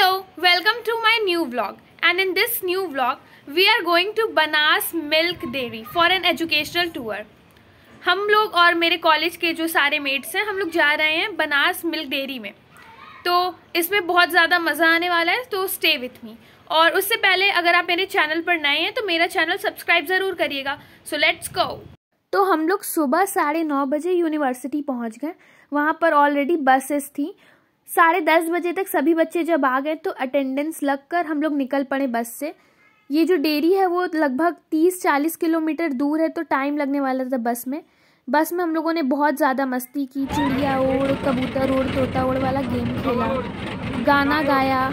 Hello welcome to my new vlog and in this new vlog we are going to Banas milk Dairy for an educational tour. हम लोग और मेरे college के जो सारे mats हैं हम लोग जा रहे हैं बनास मिल्क डेयरी में तो इसमें बहुत ज़्यादा मज़ा आने वाला है तो स्टे विथ मी और उससे पहले अगर आप मेरे चैनल पर नए हैं तो मेरा चैनल सब्सक्राइब ज़रूर करिएगा सो लेट्स गो तो हम लोग सुबह साढ़े नौ बजे यूनिवर्सिटी पहुंच गए वहाँ पर ऑलरेडी बसेस थी साढ़े दस बजे तक सभी बच्चे जब आ गए तो अटेंडेंस लग कर हम लोग निकल पड़े बस से ये जो डेरी है वो लगभग तीस चालीस किलोमीटर दूर है तो टाइम लगने वाला था बस में बस में हम लोगों ने बहुत ज़्यादा मस्ती की चिड़िया ओढ़ कबूतर ओढ़ तोता ओढ़ वाला गेम खेला गाना गाया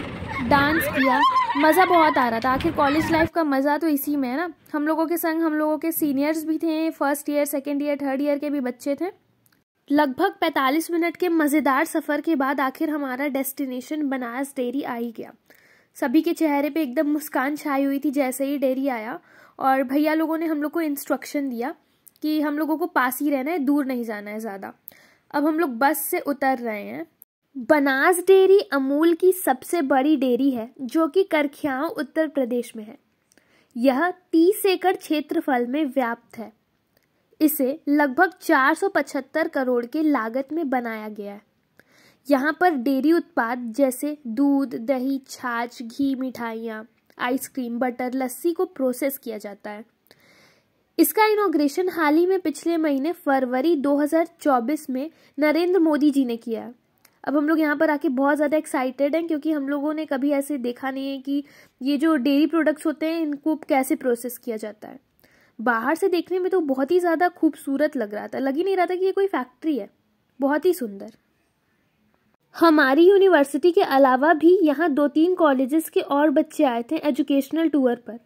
डांस किया मज़ा बहुत आ रहा था आखिर कॉलेज लाइफ का मज़ा तो इसी में है ना हम लोगों के संग हम लोगों के सीनियर्स भी थे first year second year third year के भी बच्चे थे लगभग 45 मिनट के मज़ेदार सफ़र के बाद आखिर हमारा डेस्टिनेशन बनारस डेयरी आ ही गया सभी के चेहरे पे एकदम मुस्कान छाई हुई थी जैसे ही डेयरी आया और भैया लोगों ने हम लोग को इंस्ट्रक्शन दिया कि हम लोगों को पास ही रहना है दूर नहीं जाना है ज़्यादा अब हम लोग बस से उतर रहे हैं बनास डेयरी अमूल की सबसे बड़ी डेयरी है जो कि करख्याओं उत्तर प्रदेश में है यह तीस एकड़ क्षेत्रफल में व्याप्त है इसे लगभग 475 करोड़ की लागत में बनाया गया है यहाँ पर डेयरी उत्पाद जैसे दूध दही छाछ घी मिठाइयाँ आइसक्रीम बटर लस्सी को प्रोसेस किया जाता है इसका इनोग्रेशन हाल ही में पिछले महीने फरवरी 2024 में नरेंद्र मोदी जी ने किया अब हम लोग यहाँ पर आके बहुत ज़्यादा एक्साइटेड हैं क्योंकि हम लोगों ने कभी ऐसे देखा नहीं है कि ये जो डेयरी प्रोडक्ट्स होते हैं इनको कैसे प्रोसेस किया जाता है बाहर से देखने में तो बहुत ही ज़्यादा खूबसूरत लग रहा था लग ही नहीं रहा था कि ये कोई फैक्ट्री है बहुत ही सुंदर हमारी यूनिवर्सिटी के अलावा भी यहाँ दो तीन कॉलेजेस के और बच्चे आए थे एजुकेशनल टूर पर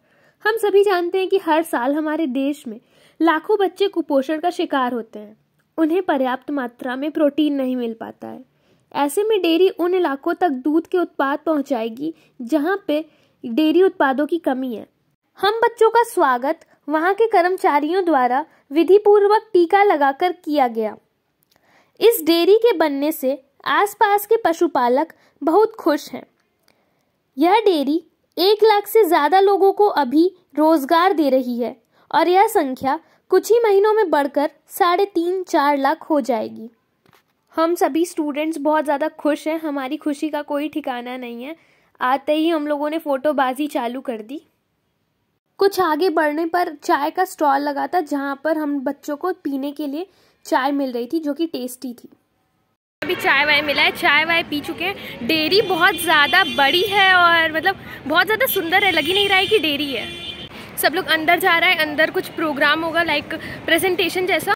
हम सभी जानते हैं कि हर साल हमारे देश में लाखों बच्चे कुपोषण का शिकार होते हैं उन्हें पर्याप्त मात्रा में प्रोटीन नहीं मिल पाता है ऐसे में डेयरी उन इलाकों तक दूध के उत्पाद पहुंचाएगी जहां पे डेयरी उत्पादों की कमी है हम बच्चों का स्वागत वहां के कर्मचारियों द्वारा विधिपूर्वक टीका लगाकर किया गया इस डेयरी के बनने से आसपास के पशुपालक बहुत खुश हैं यह डेयरी एक लाख से ज़्यादा लोगों को अभी रोजगार दे रही है और यह संख्या कुछ ही महीनों में बढ़कर साढ़े तीन चार लाख हो जाएगी हम सभी स्टूडेंट्स बहुत ज़्यादा खुश हैं हमारी खुशी का कोई ठिकाना नहीं है आते ही हम लोगों ने फ़ोटोबाजी चालू कर दी कुछ आगे बढ़ने पर चाय का स्टॉल लगा था जहाँ पर हम बच्चों को पीने के लिए चाय मिल रही थी जो कि टेस्टी थी अभी चाय वाय मिला है चाय वाय पी चुके हैं डेयरी बहुत ज़्यादा बड़ी है और मतलब बहुत ज़्यादा सुंदर है लगी नहीं रहा है कि डेयरी है सब लोग अंदर जा रहा है अंदर कुछ प्रोग्राम होगा लाइक प्रेजेंटेशन जैसा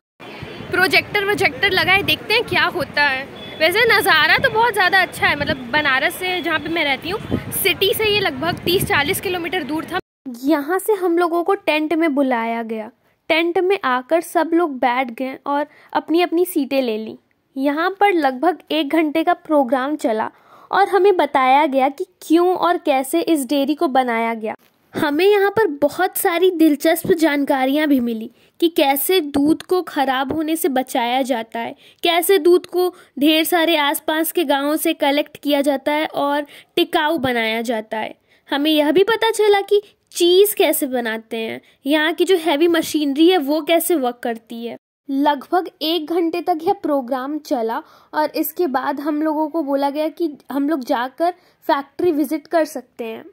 प्रोजेक्टर वोजेक्टर लगाए है देखते हैं क्या होता है वैसे नज़ारा तो बहुत ज़्यादा अच्छा है मतलब बनारस से जहाँ पे मैं रहती हूँ सिटी से ये लगभग 30-40 किलोमीटर दूर था यहाँ से हम लोगों को टेंट में बुलाया गया टेंट में आकर सब लोग बैठ गए और अपनी अपनी सीटें ले ली यहाँ पर लगभग एक घंटे का प्रोग्राम चला और हमें बताया गया कि क्यों और कैसे इस डेयरी को बनाया गया हमें यहाँ पर बहुत सारी दिलचस्प जानकारियाँ भी मिली कि कैसे दूध को ख़राब होने से बचाया जाता है कैसे दूध को ढेर सारे आसपास के गांवों से कलेक्ट किया जाता है और टिकाऊ बनाया जाता है हमें यह भी पता चला कि चीज़ कैसे बनाते हैं यहाँ की जो हैवी मशीनरी है वो कैसे वर्क करती है लगभग एक घंटे तक यह प्रोग्राम चला और इसके बाद हम लोगों को बोला गया कि हम लोग जाकर फैक्ट्री विजिट कर सकते हैं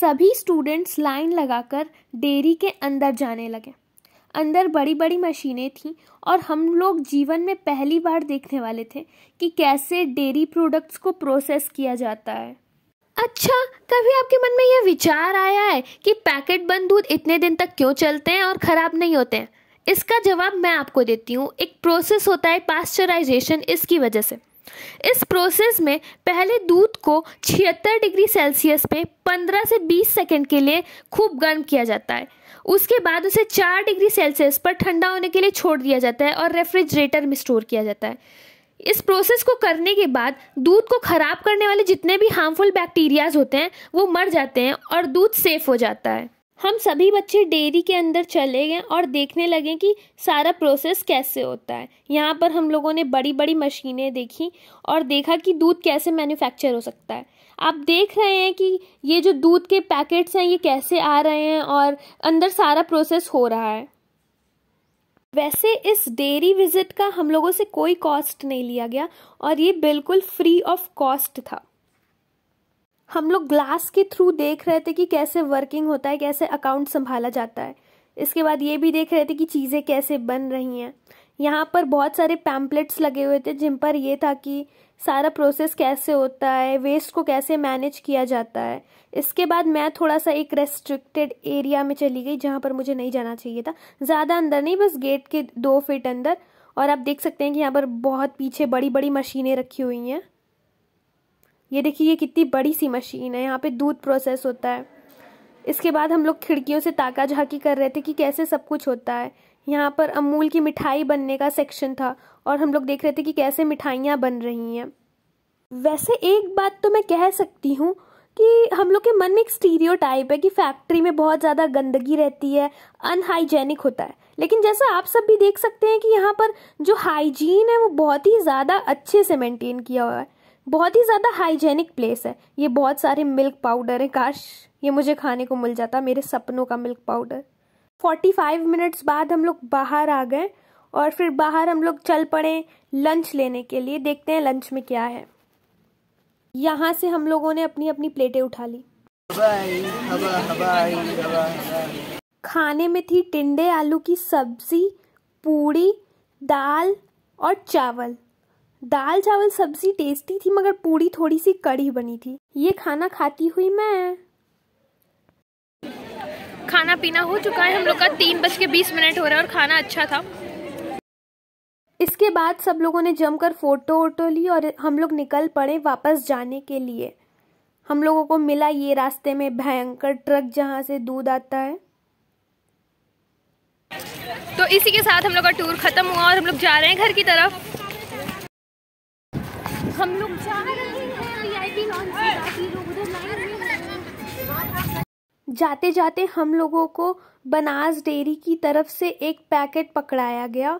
सभी स्टूडेंट्स लाइन लगाकर डेयरी के अंदर जाने लगे अंदर बड़ी बड़ी मशीनें थीं और हम लोग जीवन में पहली बार देखने वाले थे कि कैसे डेयरी प्रोडक्ट्स को प्रोसेस किया जाता है अच्छा कभी आपके मन में यह विचार आया है कि पैकेट बंद दूध इतने दिन तक क्यों चलते हैं और ख़राब नहीं होते हैं इसका जवाब मैं आपको देती हूँ एक प्रोसेस होता है पास्चराइजेशन इसकी वजह से इस प्रोसेस में पहले दूध को छिहत्तर डिग्री सेल्सियस पे 15 से 20 सेकंड के लिए खूब गर्म किया जाता है उसके बाद उसे 4 डिग्री सेल्सियस पर ठंडा होने के लिए छोड़ दिया जाता है और रेफ्रिजरेटर में स्टोर किया जाता है इस प्रोसेस को करने के बाद दूध को ख़राब करने वाले जितने भी हार्मफुल बैक्टीरियाज होते हैं वो मर जाते हैं और दूध सेफ हो जाता है हम सभी बच्चे डेयरी के अंदर चले गए और देखने लगे कि सारा प्रोसेस कैसे होता है यहाँ पर हम लोगों ने बड़ी बड़ी मशीनें देखी और देखा कि दूध कैसे मैन्युफैक्चर हो सकता है आप देख रहे हैं कि ये जो दूध के पैकेट्स हैं ये कैसे आ रहे हैं और अंदर सारा प्रोसेस हो रहा है वैसे इस डेयरी विजिट का हम लोगों से कोई कॉस्ट नहीं लिया गया और ये बिल्कुल फ्री ऑफ कॉस्ट था हम लोग ग्लास के थ्रू देख रहे थे कि कैसे वर्किंग होता है कैसे अकाउंट संभाला जाता है इसके बाद ये भी देख रहे थे कि चीज़ें कैसे बन रही हैं यहाँ पर बहुत सारे पैम्पलेट्स लगे हुए थे जिन पर यह था कि सारा प्रोसेस कैसे होता है वेस्ट को कैसे मैनेज किया जाता है इसके बाद मैं थोड़ा सा एक रेस्ट्रिक्टेड एरिया में चली गई जहाँ पर मुझे नहीं जाना चाहिए था ज़्यादा अंदर नहीं बस गेट के दो फिट अंदर और आप देख सकते हैं कि यहाँ पर बहुत पीछे बड़ी बड़ी मशीनें रखी हुई हैं ये देखिए ये कितनी बड़ी सी मशीन है यहाँ पर दूध प्रोसेस होता है इसके बाद हम लोग खिड़कियों से ताका झाकी कर रहे थे कि कैसे सब कुछ होता है यहाँ पर अमूल की मिठाई बनने का सेक्शन था और हम लोग देख रहे थे कि कैसे मिठाइयाँ बन रही हैं वैसे एक बात तो मैं कह सकती हूँ कि हम लोग के मन में एक स्टीरियो टाइप है कि फैक्ट्री में बहुत ज़्यादा गंदगी रहती है अनहाइजेनिक होता है लेकिन जैसा आप सब भी देख सकते हैं कि यहाँ पर जो हाइजीन है वो बहुत ही ज़्यादा अच्छे से मेंटेन किया हुआ है बहुत ही ज़्यादा हाइजेनिक प्लेस है ये बहुत सारे मिल्क पाउडर है काश ये मुझे खाने को मिल जाता मेरे सपनों का milk powder forty five minutes बाद हम लोग बाहर आ गए और फिर बाहर हम लोग चल पड़े लंच लेने के लिए देखते हैं लंच में क्या है यहाँ से हम लोगों ने अपनी अपनी प्लेटें उठा ली खाने में थी टिंडे आलू की सब्जी पूड़ी दाल और चावल दाल चावल सब्जी टेस्टी थी मगर पूड़ी थोड़ी सी कड़ी बनी थी ये खाना खाती हुई मैं खाना पीना हो चुका है हम लोग का तीन बज के बीस मिनट हो रहा है और खाना अच्छा था इसके बाद सब लोगों ने जमकर फ़ोटो वोटो ली और हम लोग निकल पड़े वापस जाने के लिए हम लोगों को मिला ये रास्ते में भयंकर ट्रक जहाँ से दूध आता है तो इसी के साथ हम लोग का टूर ख़त्म हुआ और हम लोग जा रहे हैं घर की तरफ हम लोग जा रहे हैं जाते जाते हम लोगों को बनास डेयरी की तरफ से एक पैकेट पकड़ाया गया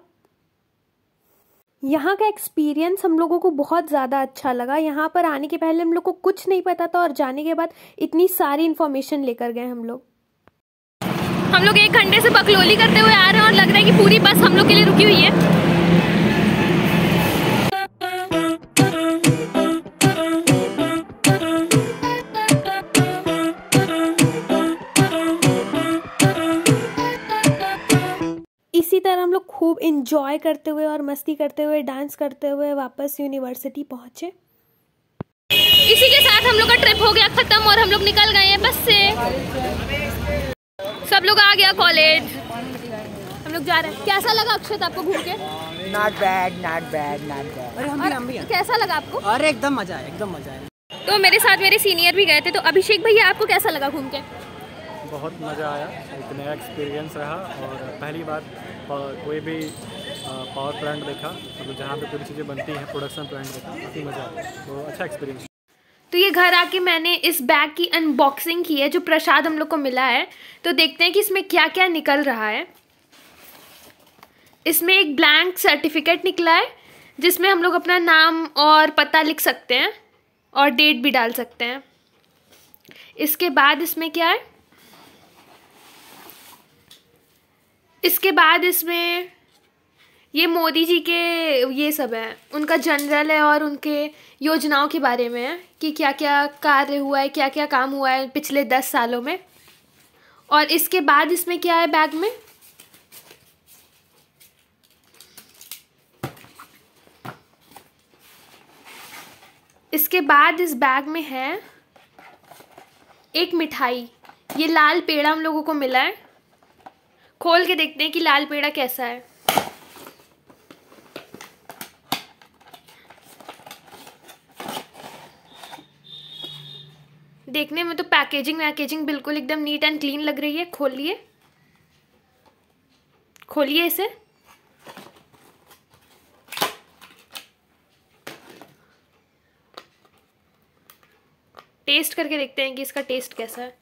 यहाँ का एक्सपीरियंस हम लोगों को बहुत ज़्यादा अच्छा लगा यहाँ पर आने के पहले हम लोग को कुछ नहीं पता था और जाने के बाद इतनी सारी इन्फॉर्मेशन लेकर गए हम लोग हम लोग एक घंटे से बकलोली करते हुए आ रहे हैं और लग रहा है कि पूरी बस हम लोग के लिए रुकी हुई है तरह हम लोग खूब इन्जॉय करते हुए और मस्ती करते हुए डांस करते हुए वापस यूनिवर्सिटी पहुँचे इसी के साथ हम लोग का ट्रिप हो गया ख़त्म और हम लोग निकल गए हैं बस से सब लोग आ गया कॉलेज हम लोग जा रहे हैं कैसा लगा अक्षत आपको घूम के not bad not bad not bad अरे कैसा लगा आपको अरे एकदम मजा आया एकदम मजा आया तो मेरे साथ मेरे सीनियर भी गए थे तो अभिषेक भैया आपको कैसा लगा घूम के बहुत मज़ा आया एक नया एक्सपीरियंस रहा और पहली बार कोई भी पावर प्लांट देखा मतलब जहाँ पे पूरी चीज़ें बनती हैं प्रोडक्शन प्लांट देखा काफ़ी मज़ा आया तो अच्छा एक्सपीरियंस तो ये घर आके मैंने इस बैग की अनबॉक्सिंग की है जो प्रसाद हम लोग को मिला है तो देखते हैं कि इसमें क्या क्या निकल रहा है इसमें एक ब्लैंक सर्टिफिकेट निकला है जिसमें हम लोग अपना नाम और पता लिख सकते हैं और डेट भी डाल सकते हैं इसके बाद इसमें क्या है इसके बाद इसमें ये मोदी जी के ये सब है उनका जनरल है और उनके योजनाओं के बारे में है कि क्या क्या कार्य हुआ है क्या क्या काम हुआ है पिछले दस सालों में और इसके बाद इसमें क्या है बैग में इसके बाद इस बैग में है एक मिठाई ये लाल पेड़ा हम लोगों को मिला है खोल के देखते हैं कि लाल पेड़ा कैसा है देखने में तो पैकेजिंग वैकेजिंग बिल्कुल एकदम नीट एंड क्लीन लग रही है खोलिए खोलिए इसे टेस्ट करके देखते हैं कि इसका टेस्ट कैसा है